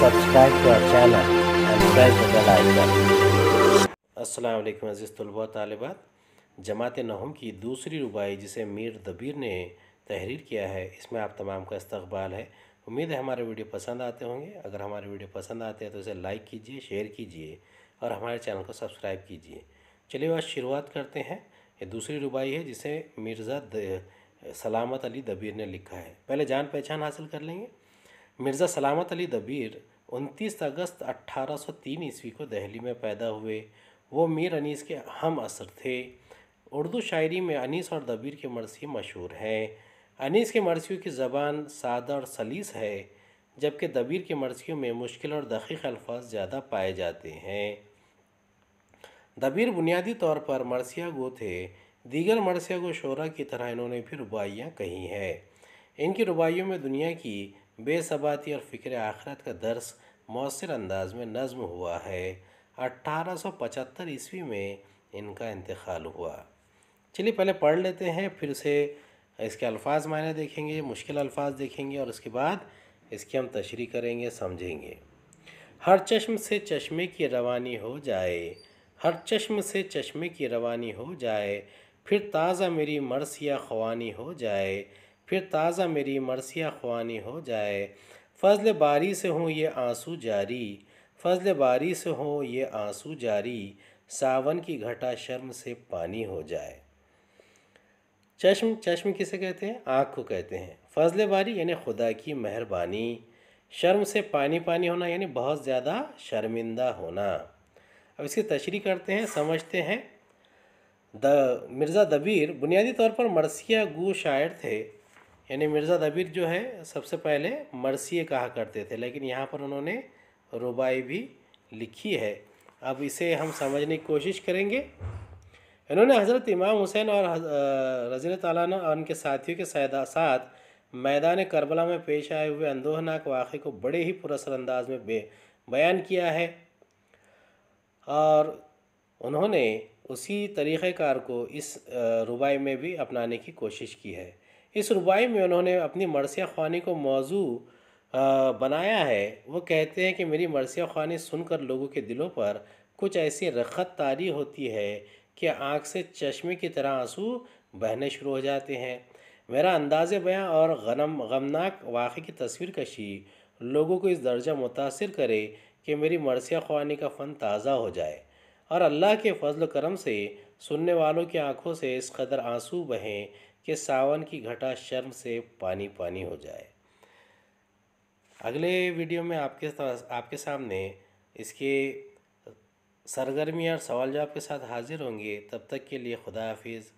subscribe to our channel and press the bell icon. अज़ीज़ तलबा तालबात जमात नहम की दूसरी रुबाई जिसे मीर दबीर ने तहरीर किया है इसमें आप तमाम का इस्तबाल है उम्मीद है हमारे वीडियो पसंद आते होंगे अगर हमारे वीडियो पसंद आते हैं तो इसे लाइक कीजिए शेयर कीजिए और हमारे चैनल को सब्सक्राइब कीजिए चलिए आज शुरुआत करते हैं ये दूसरी रुबाई है जिसे मिर्ज़ा सलामत अली दबीर ने लिखा है पहले जान पहचान हासिल कर लेंगे मिर्ज़ा सलामत अली दबीर 29 अगस्त 1803 ईस्वी को दहली में पैदा हुए वो मीर अनीस के हम असर थे उर्दू शायरी में अनीस और दबीर के मरसी मशहूर हैं अनीस के मरसियों की ज़बान सादा और सलीस है जबकि दबीर के मरसियों में मुश्किल और दखीक अल्फाज ज़्यादा पाए जाते हैं दबीर बुनियादी तौर पर मरसिया गो थे दीगर मरसिया गो शोरा की तरह इन्होंने भी रुबाइयाँ कही हैं इनकी रुबाइयों में दुनिया की बेसबाती और फ़िक्र आखरत का दर्स मौसर अंदाज में नज़म हुआ है अट्ठारह सौ पचहत्तर ईस्वी में इनका इंतकाल हुआ चलिए पहले पढ़ लेते हैं फिर उसे इसके अल्फाज मायने देखेंगे मुश्किल अल्फाज देखेंगे और उसके बाद इसकी हम तशरी करेंगे समझेंगे हर चश्म से चश्मे की रवानी हो जाए हर चश्म से चश्मे की रवानी हो जाए फिर ताज़ा मेरी मर्स या खवानी हो जाए फिर ताज़ा मेरी मरसिया ख्वानी हो जाए फजल बारी से हों ये आंसू जारी फजल बारी से हों ये आंसू जारी सावन की घटा शर्म से पानी हो जाए चश्म चश्म किसे कहते हैं आँख को कहते हैं फजल बारी यानी खुदा की मेहरबानी शर्म से पानी पानी होना यानी बहुत ज़्यादा शर्मिंदा होना अब इसकी तशरी करते हैं समझते हैं द मिर्ज़ा दबीर बुनियादी तौर पर मरसिया गु शायर थे यानी मिर्ज़ा दबीर जो है सबसे पहले मरसिए कहा करते थे लेकिन यहाँ पर उन्होंने रुबाई भी लिखी है अब इसे हम समझने की कोशिश करेंगे इन्होंने हज़रत इमाम हुसैन और रजी तैन और उनके साथियों के साथ मैदान करबला में पेश आए हुए अंदोहनाक वाक़े को बड़े ही पुरसर अंदाज में बे बयान किया है और उन्होंने उसी तरीक़ार को इस रुबाई में भी अपनाने की कोशिश की है इस रुबाई में उन्होंने अपनी मरसिया ख़वानी को मौजू बनाया है वो कहते हैं कि मेरी मरसिया ख़वानी सुनकर लोगों के दिलों पर कुछ ऐसी रखत तारी होती है कि आँख से चश्मे की तरह आंसू बहने शुरू हो जाते हैं मेरा अंदाज़ बयाँ और गनम गमनाक वाक़े की तस्वीर कशी लोगों को इस दर्जा मुतासर करे कि मेरी मरसिया ख़वानी का फ़न ताज़ा हो जाए और अल्लाह के फजल करम से सुनने वालों की आंखों से इस कदर आंसू बहें कि सावन की घटा शर्म से पानी पानी हो जाए अगले वीडियो में आपके आपके सामने इसके सरगर्मियाँ और सवाल जवाब के साथ हाजिर होंगे तब तक के लिए खुदा हाफिज़